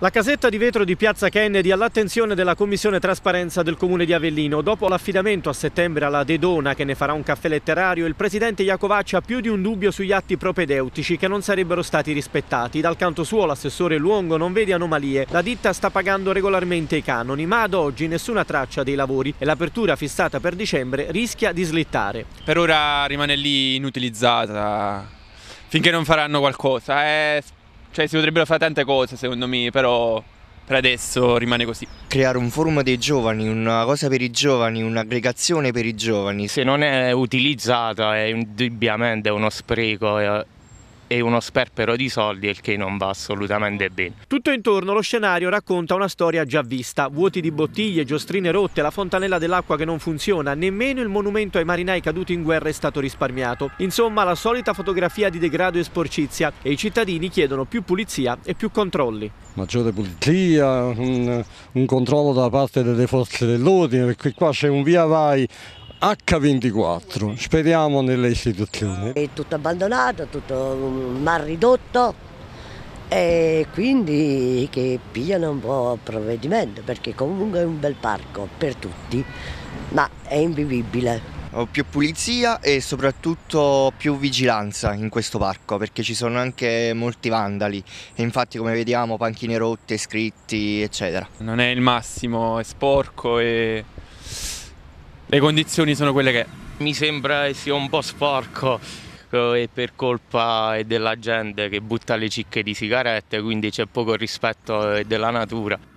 La casetta di vetro di Piazza Kennedy all'attenzione della Commissione Trasparenza del Comune di Avellino. Dopo l'affidamento a settembre alla Dedona, che ne farà un caffè letterario, il presidente Iacovacci ha più di un dubbio sugli atti propedeutici che non sarebbero stati rispettati. Dal canto suo l'assessore Luongo non vede anomalie. La ditta sta pagando regolarmente i canoni, ma ad oggi nessuna traccia dei lavori e l'apertura fissata per dicembre rischia di slittare. Per ora rimane lì inutilizzata finché non faranno qualcosa. È eh, cioè si potrebbero fare tante cose secondo me, però per adesso rimane così. Creare un forum dei giovani, una cosa per i giovani, un'aggregazione per i giovani. Se non è utilizzata è indubbiamente uno spreco. Eh, e uno sperpero di soldi, il che non va assolutamente bene. Tutto intorno lo scenario racconta una storia già vista. Vuoti di bottiglie, giostrine rotte, la fontanella dell'acqua che non funziona, nemmeno il monumento ai marinai caduti in guerra è stato risparmiato. Insomma, la solita fotografia di degrado e sporcizia e i cittadini chiedono più pulizia e più controlli. Maggiore pulizia, un, un controllo da parte delle forze dell'ordine, perché qua c'è un via vai H24, speriamo nelle istituzioni. È tutto abbandonato, tutto mm, mal ridotto e quindi che pigliano un po' provvedimento perché comunque è un bel parco per tutti, ma è invivibile. Ho più pulizia e soprattutto più vigilanza in questo parco perché ci sono anche molti vandali e infatti come vediamo panchine rotte, scritti eccetera. Non è il massimo, è sporco e le condizioni sono quelle che... Mi sembra che sia un po' sporco eh, e per colpa eh, della gente che butta le cicche di sigarette, quindi c'è poco rispetto eh, della natura.